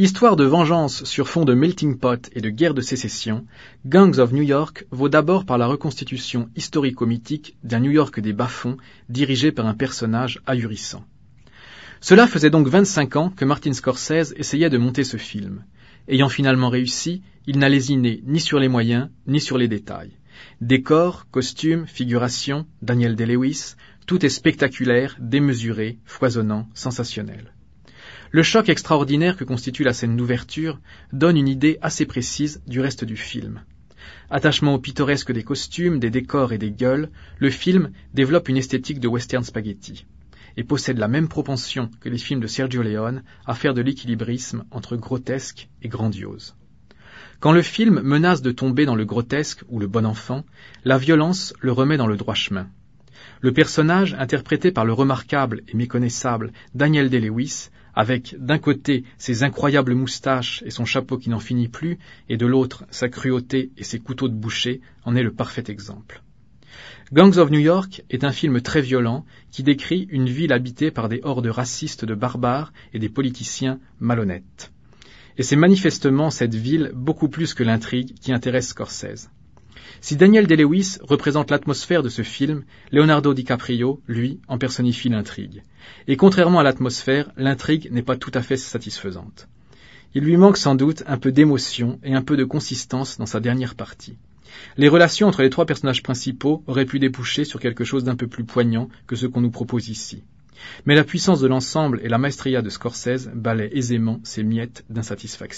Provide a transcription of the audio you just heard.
Histoire de vengeance sur fond de melting pot et de guerre de sécession, Gangs of New York vaut d'abord par la reconstitution historico-mythique d'un New York des bas-fonds dirigé par un personnage ahurissant. Cela faisait donc 25 ans que Martin Scorsese essayait de monter ce film. Ayant finalement réussi, il n'a lésiné ni sur les moyens, ni sur les détails. Décors, costumes, figurations, Daniel Day-Lewis, tout est spectaculaire, démesuré, foisonnant, sensationnel. Le choc extraordinaire que constitue la scène d'ouverture donne une idée assez précise du reste du film. Attachement au pittoresque des costumes, des décors et des gueules, le film développe une esthétique de western spaghetti et possède la même propension que les films de Sergio Leone à faire de l'équilibrisme entre grotesque et grandiose. Quand le film menace de tomber dans le grotesque ou le bon enfant, la violence le remet dans le droit chemin. Le personnage, interprété par le remarquable et méconnaissable Daniel Day-Lewis, avec d'un côté ses incroyables moustaches et son chapeau qui n'en finit plus, et de l'autre sa cruauté et ses couteaux de boucher, en est le parfait exemple. Gangs of New York est un film très violent qui décrit une ville habitée par des hordes racistes de barbares et des politiciens malhonnêtes. Et c'est manifestement cette ville beaucoup plus que l'intrigue qui intéresse Scorsese. Si Daniel Day-Lewis représente l'atmosphère de ce film, Leonardo DiCaprio, lui, en personnifie l'intrigue. Et contrairement à l'atmosphère, l'intrigue n'est pas tout à fait satisfaisante. Il lui manque sans doute un peu d'émotion et un peu de consistance dans sa dernière partie. Les relations entre les trois personnages principaux auraient pu déboucher sur quelque chose d'un peu plus poignant que ce qu'on nous propose ici. Mais la puissance de l'ensemble et la maestria de Scorsese balaient aisément ces miettes d'insatisfaction.